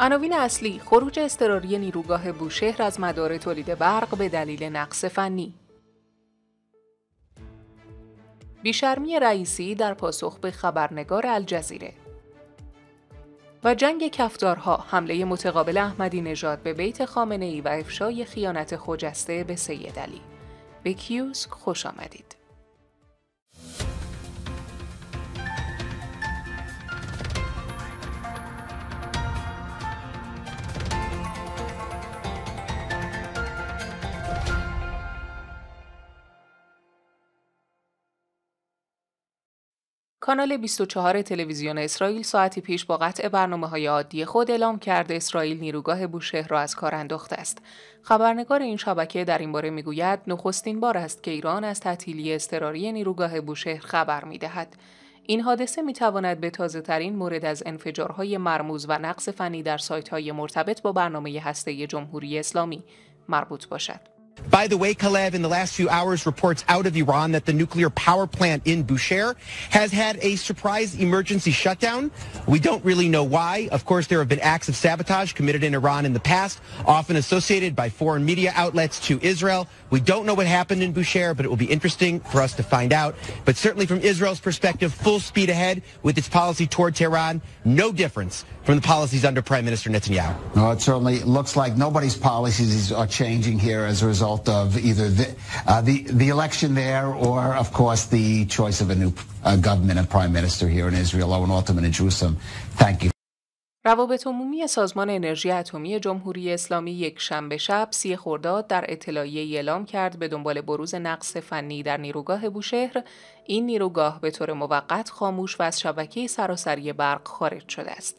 عناوین اصلی خروج اضطراری نیروگاه بوشهر از مدار تولید برق به دلیل نقص فنی بیشرمی رئیسی در پاسخ به خبرنگار الجزیره و جنگ کفدارها حمله متقابل احمدی نژاد به بیت خامنه ای و افشای خیانت خوجسته به سید علی به کیوسک خوش آمدید کانال 24 تلویزیون اسرائیل ساعتی پیش با قطع برنامه های عادی خود اعلام کرد اسرائیل نیروگاه بوشهر را از کار انداخته است. خبرنگار این شبکه در این باره میگوید نخستین بار است که ایران از تعطیلی اضطراری نیروگاه بوشهر خبر میدهد. این حادثه می تواند به تازه ترین مورد از انفجارهای مرموز و نقص فنی در سایت های مرتبط با برنامه هسته جمهوری اسلامی مربوط باشد. By the way, Kalev, in the last few hours, reports out of Iran that the nuclear power plant in Bushehr has had a surprise emergency shutdown. We don't really know why. Of course, there have been acts of sabotage committed in Iran in the past, often associated by foreign media outlets to Israel. We don't know what happened in Bushehr, but it will be interesting for us to find out. But certainly from Israel's perspective, full speed ahead with its policy toward Tehran, no difference from the policies under Prime Minister Netanyahu. No, it certainly looks like nobody's policies are changing here as a result result of either the, uh, the, the, election there or, of course, the choice of a new uh, government and prime minister here in Israel Owen Altman in Jerusalem. Thank you. روابط عمومی سازمان انرژی اتمی جمهوری اسلامی یک شنبه شب سی خرداد در اطلاعیه اعلام کرد به دنبال بروز نقص فنی در نیروگاه بوشهر این نیروگاه به طور موقت خاموش و از شبکه سراسری برق خارج شده است.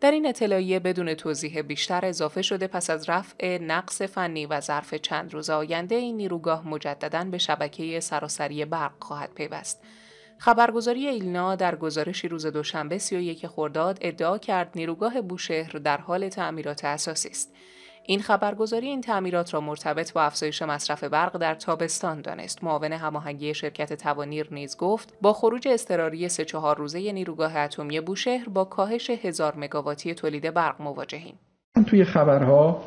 در این اطلاعیه بدون توضیح بیشتر اضافه شده پس از رفع نقص فنی و ظرف چند روز آینده این نیروگاه مجددا به شبکه سراسری برق خواهد پیوست. خبرگزاری ایلنا در گزارشی روز دوشنبه 31 خرداد ادعا کرد نیروگاه بوشهر در حال تعمیرات اساسی است. این خبرگزاری این تعمیرات را مرتبط با افزایش مصرف برق در تابستان دانست معاون هماهنگی شرکت توانیر نیز گفت با خروج اضطراری سه چهار روزه نیروگاه اتمی بوشهر با کاهش هزار مگاواتی تولید برق مواجهیم توی خبرها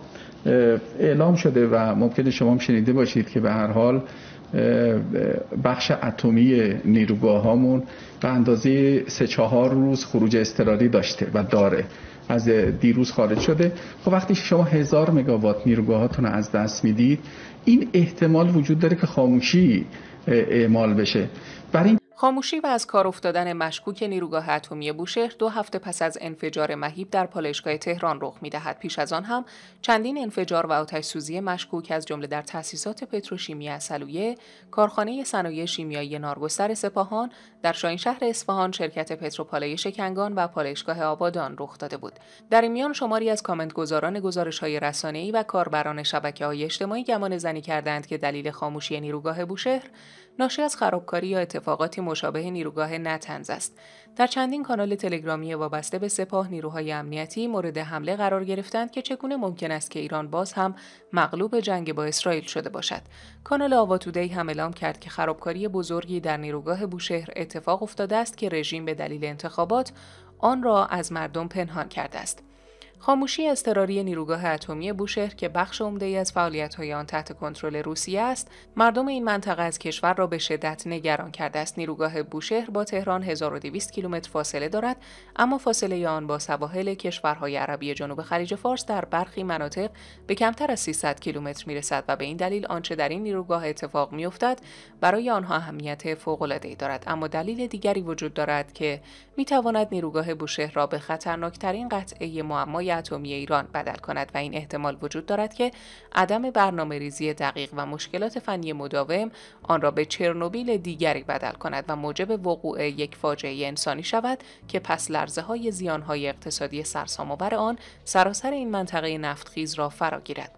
اعلام شده و ممکن شما هم شنیده باشید که به هر حال بخش اتمی نیروگاه هامون به اندازه سه چهار روز خروج اضطراری داشته و داره از دیروز خارج شده خب وقتی شما هزار مگاوات نیروگاهاتون رو از دست میدید این احتمال وجود داره که خاموشی اعمال بشه برای خاموشی و از کار افتادن مشکوک نیروگاه اتمی بوشهر دو هفته پس از انفجار مهیب در پالایشگاه تهران رخ میدهد پیش از آن هم چندین انفجار و آتش سوزی مشکوک از جمله در تأسیسات پتروشیمی اصلویه کارخانه صنایع شیمیایی نارگستر سپاهان در شاین شهر اصفهان شرکت پتروپالایش کنگان و پالایشگاه آبادان رخ داده بود در این میان شماری از کامنت گزارش های رسانه ای و کاربران شبکه های اجتماعی گمان زنی کردند که دلیل خاموشی نیروگاه بوشهر ناشی از خرابکاری یا اتفاقاتی مشابه نیروگاه نتنز است در چندین کانال تلگرامی وابسته به سپاه نیروهای امنیتی مورد حمله قرار گرفتند که چگونه ممکن است که ایران باز هم مغلوب جنگ با اسرائیل شده باشد کانال آواتودی هم اعلام کرد که خرابکاری بزرگی در نیروگاه بوشهر اتفاق افتاده است که رژیم به دلیل انتخابات آن را از مردم پنهان کرده است خاموشی اضطراری نیروگاه اتمی بوشهر که بخش ای از های آن تحت کنترل روسیه است، مردم این منطقه از کشور را به شدت نگران کرده است. نیروگاه بوشهر با تهران 1200 کیلومتر فاصله دارد، اما فاصله آن با سواحل کشورهای عربی جنوب خلیج فارس در برخی مناطق به کمتر از 300 کیلومتر میرسد و به این دلیل آنچه در این نیروگاه اتفاق میافتد برای آنها اهمیت ای دارد. اما دلیل دیگری وجود دارد که میتواند نیروگاه بوشهر را به خطرناکترین قطعه معمای اتمی ایران بدل کند و این احتمال وجود دارد که عدم برنامه ریزی دقیق و مشکلات فنی مداوم آن را به چرنوبیل دیگری بدل کند و موجب وقوع یک فاجعه انسانی شود که پس لرزه های زیان های اقتصادی سرسام‌آور آن سراسر این منطقه نفتخیز را فراگیرد.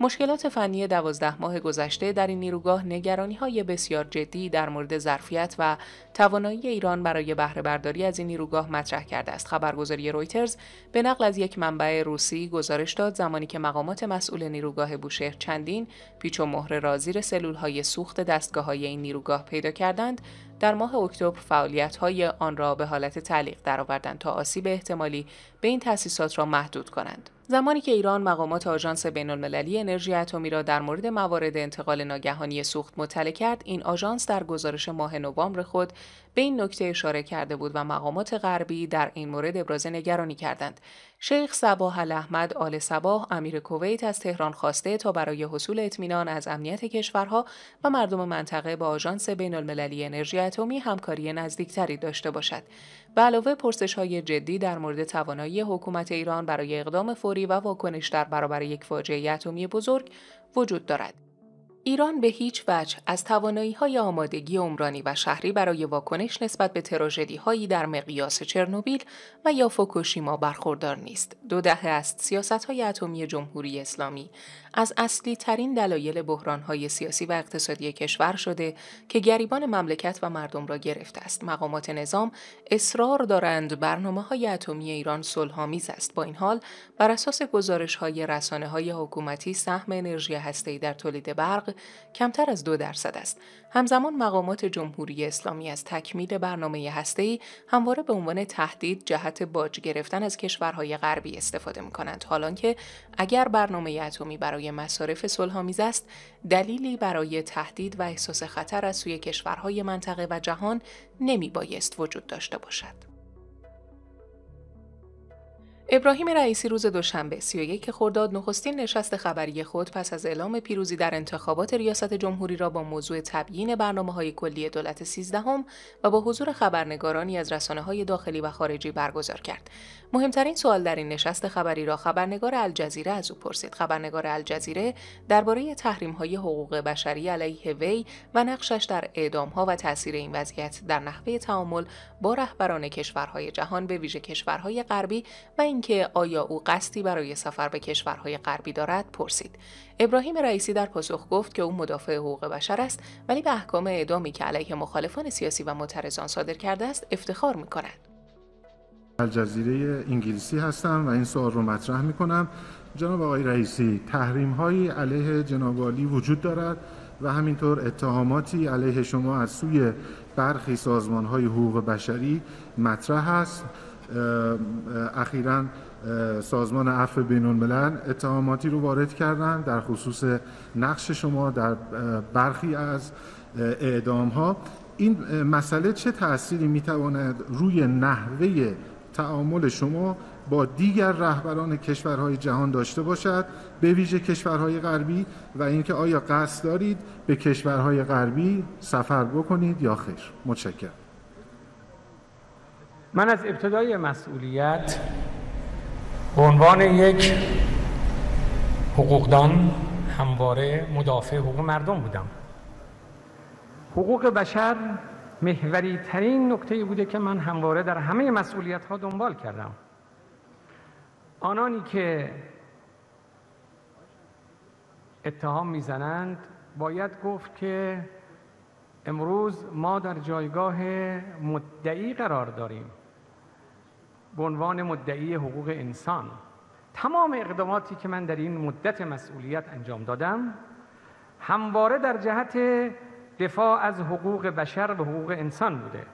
مشکلات فنی دوازده ماه گذشته در این نیروگاه نگرانی های بسیار جدی در مورد ظرفیت و توانایی ایران برای بهره برداری از این نیروگاه مطرح کرده است خبرگزاری رویترز به نقل از یک منبع روسی گزارش داد زمانی که مقامات مسئول نیروگاه بوشهر چندین پیچ و مهره را زیر سلولهای سوخت دستگاه های این نیروگاه پیدا کردند در ماه اکتبر فعالیت های آن را به حالت تعلیق درآوردند تا آسیب احتمالی به این تأسیسات را محدود کنند. زمانی که ایران مقامات آژانس بینالمللی انرژی اتمی را در مورد موارد انتقال ناگهانی سوخت مطلع کرد، این آژانس در گزارش ماه نوامبر خود به این نکته اشاره کرده بود و مقامات غربی در این مورد ابراز نگرانی کردند. شیخ صباح الاحمد آل صباح امیر کویت از تهران خواسته تا برای حصول اطمینان از امنیت کشورها و مردم منطقه با آژانس بین المللی انرژی اتمی همکاری نزدیکتری داشته باشد. به علاوه پرسش های جدی در مورد توانایی حکومت ایران برای اقدام فوری و واکنش در برابر یک فاجعه اتمی بزرگ وجود دارد. ایران به هیچ وجه از توانایی های آمادگی عمرانی و شهری برای واکنش نسبت به تراژدی هایی در مقیاس چرنوبیل و یا فوکوشیما برخوردار نیست. دو دهه است سیاست های اتمی جمهوری اسلامی از اصلی ترین دلایل بحران های سیاسی و اقتصادی کشور شده که گریبان مملکت و مردم را گرفته است. مقامات نظام اصرار دارند برنامه های اتمی ایران صلحآمیز است. با این حال بر اساس گزارش های رسانه های حکومتی سهم انرژی هسته در تولید برق کمتر از دو درصد است. همزمان مقامات جمهوری اسلامی از تکمیل برنامه هسته‌ای همواره به عنوان تهدید جهت باج گرفتن از کشورهای غربی استفاده کنند حالان که اگر برنامه اتمی برای مصارف صلحآمیز است، دلیلی برای تهدید و احساس خطر از سوی کشورهای منطقه و جهان نمی بایست وجود داشته باشد. ابراهیم رئیسی روز دوشنبه 31 خرداد نخستین نشست خبری خود پس از اعلام پیروزی در انتخابات ریاست جمهوری را با موضوع تبیین برنامه های کلی دولت سیزدهم و با حضور خبرنگارانی از رسانه های داخلی و خارجی برگزار کرد. مهمترین سوال در این نشست خبری را خبرنگار الجزیره از او پرسید. خبرنگار الجزیره درباره تحریم های حقوق بشری علیه وی و نقشش در اعدام و تاثیر این وضعیت در نحوه تعامل با رهبران کشورهای جهان به ویژه کشورهای غربی و این اینکه آیا او قصدی برای سفر به کشورهای غربی دارد پرسید ابراهیم رئیسی در پاسخ گفت که او مدافع حقوق بشر است ولی به احکام اعدامی که علیه مخالفان سیاسی و معترضان صادر کرده است افتخار می کند. الجزیره انگلیسی هستم و این سوال رو مطرح می کنم جناب آقای رئیسی تحریم هایی علیه جناب عالی وجود دارد و همینطور اتهاماتی علیه شما از سوی برخی سازمان های حقوق بشری مطرح است اخیرا سازمان عفو بین الملل اتهاماتی رو وارد کردن در خصوص نقش شما در برخی از اعدام ها این مسئله چه تأثیری میتواند روی نحوه تعامل شما با دیگر رهبران کشورهای جهان داشته باشد به ویژه کشورهای غربی و اینکه آیا قصد دارید به کشورهای غربی سفر بکنید یا خیر متشکرم من از ابتدای مسئولیت به عنوان یک حقوقدان همواره مدافع حقوق مردم بودم حقوق بشر محوری ترین نکته بوده که من همواره در همه مسئولیت ها دنبال کردم آنانی که اتهام میزنند باید گفت که امروز ما در جایگاه مدعی قرار داریم به عنوان مدعی حقوق انسان تمام اقداماتی که من در این مدت مسئولیت انجام دادم همواره در جهت دفاع از حقوق بشر و حقوق انسان بوده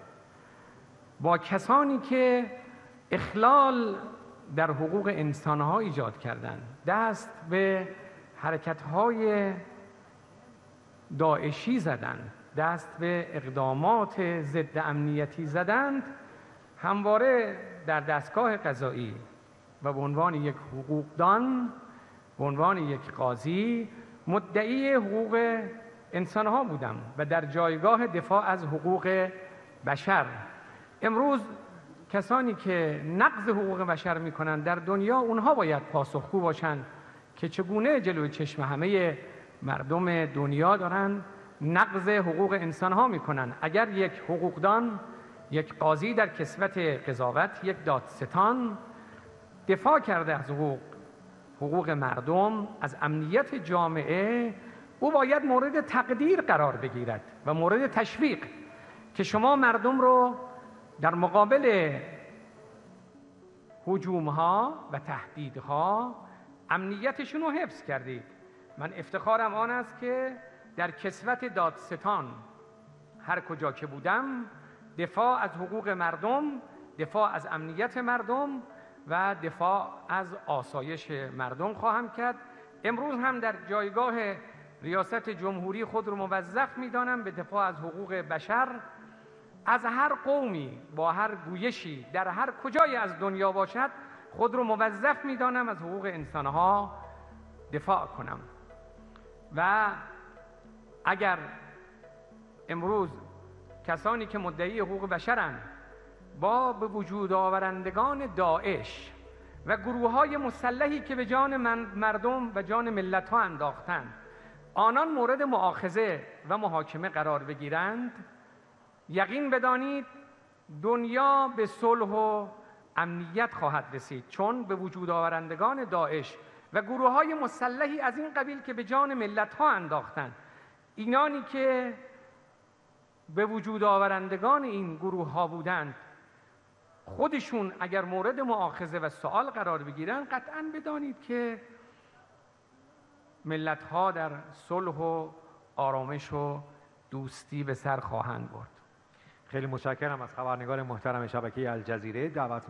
با کسانی که اخلال در حقوق انسانها ایجاد کردند، دست به حرکت داعشی زدن دست به اقدامات ضد امنیتی زدند همواره در دستگاه قضایی و به عنوان یک حقوقدان به عنوان یک قاضی مدعی حقوق انسان ها بودم و در جایگاه دفاع از حقوق بشر امروز کسانی که نقض حقوق بشر میکنند در دنیا اونها باید پاسخگو باشند که چگونه جلوی چشم همه مردم دنیا دارند نقض حقوق انسان ها اگر یک حقوقدان یک قاضی در کسوت قضاوت یک دادستان دفاع کرده از حقوق حقوق مردم از امنیت جامعه او باید مورد تقدیر قرار بگیرد و مورد تشویق که شما مردم رو در مقابل حجوم ها و تهدیدها امنیتشون رو حفظ کردید من افتخارم آن است که در کسوت دادستان هر کجا که بودم دفاع از حقوق مردم دفاع از امنیت مردم و دفاع از آسایش مردم خواهم کرد امروز هم در جایگاه ریاست جمهوری خود رو موظف میدانم به دفاع از حقوق بشر از هر قومی با هر گویشی در هر کجای از دنیا باشد خود رو موظف میدانم از حقوق انسانها دفاع کنم و اگر امروز کسانی که مدعی حقوق بشرند با به وجود آورندگان داعش و گروه های مسلحی که به جان مردم و جان ملت ها انداختند آنان مورد معاخزه و محاکمه قرار بگیرند یقین بدانید دنیا به صلح و امنیت خواهد رسید چون به وجود آورندگان داعش و گروه های مسلحی از این قبیل که به جان ملت ها انداختند اینانی که به وجود آورندگان این گروه ها بودند خودشون اگر مورد معاخذه و سوال قرار بگیرن قطعا بدانید که ملت ها در صلح و آرامش و دوستی به سر خواهند برد خیلی متشکرم از خبرنگار محترم شبکه الجزیره دعوت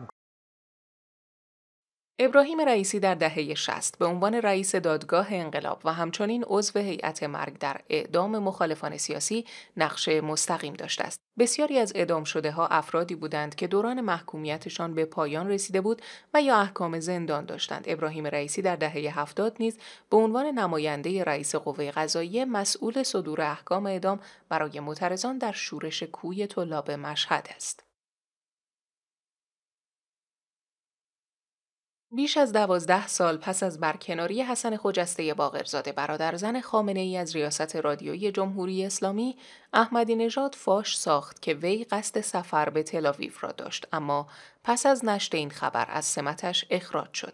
ابراهیم رئیسی در دهه 60 به عنوان رئیس دادگاه انقلاب و همچنین عضو هیئت مرگ در اعدام مخالفان سیاسی نقش مستقیم داشته است. بسیاری از اعدام شده ها افرادی بودند که دوران محکومیتشان به پایان رسیده بود و یا احکام زندان داشتند. ابراهیم رئیسی در دهه 70 نیز به عنوان نماینده رئیس قوه قضاییه مسئول صدور احکام اعدام برای معترضان در شورش کوی طلاب مشهد است. بیش از دوازده سال پس از برکناری حسن خوجسته باقرزاده برادرزن خامنه ای از ریاست رادیوی جمهوری اسلامی احمدی نژاد فاش ساخت که وی قصد سفر به تلاویف را داشت اما پس از نشت این خبر از سمتش اخراج شد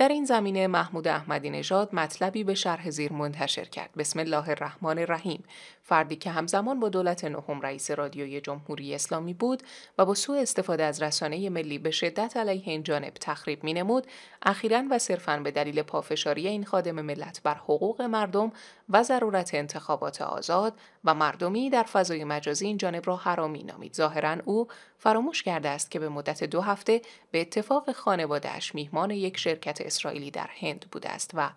در این زمینه محمود احمدی نژاد مطلبی به شرح زیر منتشر کرد بسم الله الرحمن الرحیم فردی که همزمان با دولت نهم رئیس رادیوی جمهوری اسلامی بود و با سوء استفاده از رسانه ملی به شدت علیه این جانب تخریب مینمود اخیرا و صرفا به دلیل پافشاری این خادم ملت بر حقوق مردم و ضرورت انتخابات آزاد و مردمی در فضای مجازی این جانب را حرامی نامید ظاهرا او فراموش کرده است که به مدت دو هفته به اتفاق خانوادهاش میهمان یک شرکت اسرائیلی در هند بوده است و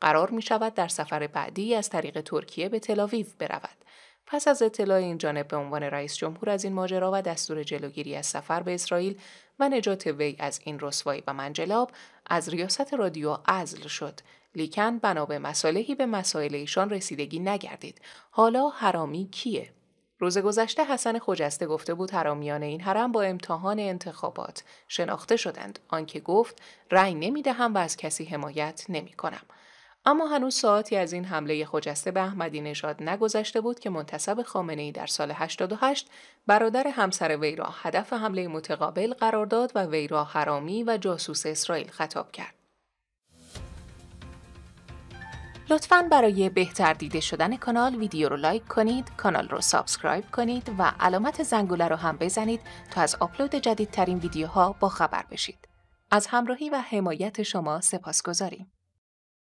قرار می شود در سفر بعدی از طریق ترکیه به تلاویو برود. پس از اطلاع این جانب به عنوان رئیس جمهور از این ماجرا و دستور جلوگیری از سفر به اسرائیل و نجات وی از این رسوایی و منجلاب از ریاست رادیو عزل شد لیکن بنا به مصالحی به مسائل ایشان رسیدگی نگردید حالا حرامی کیه روز گذشته حسن خوجسته گفته بود حرامیان این حرم با امتحان انتخابات شناخته شدند آنکه گفت رأی نمیدهم و از کسی حمایت نمی کنم. اما هنوز ساعتی از این حمله خجسته به احمدی نژاد نگذشته بود که منتصب خامنه ای در سال 88 برادر همسر وی را هدف حمله متقابل قرار داد و وی را حرامی و جاسوس اسرائیل خطاب کرد. لطفا برای بهتر دیده شدن کانال ویدیو رو لایک کنید، کانال رو سابسکرایب کنید و علامت زنگوله رو هم بزنید تا از آپلود جدیدترین ویدیوها با خبر بشید. از همراهی و حمایت شما سپاس گذاریم.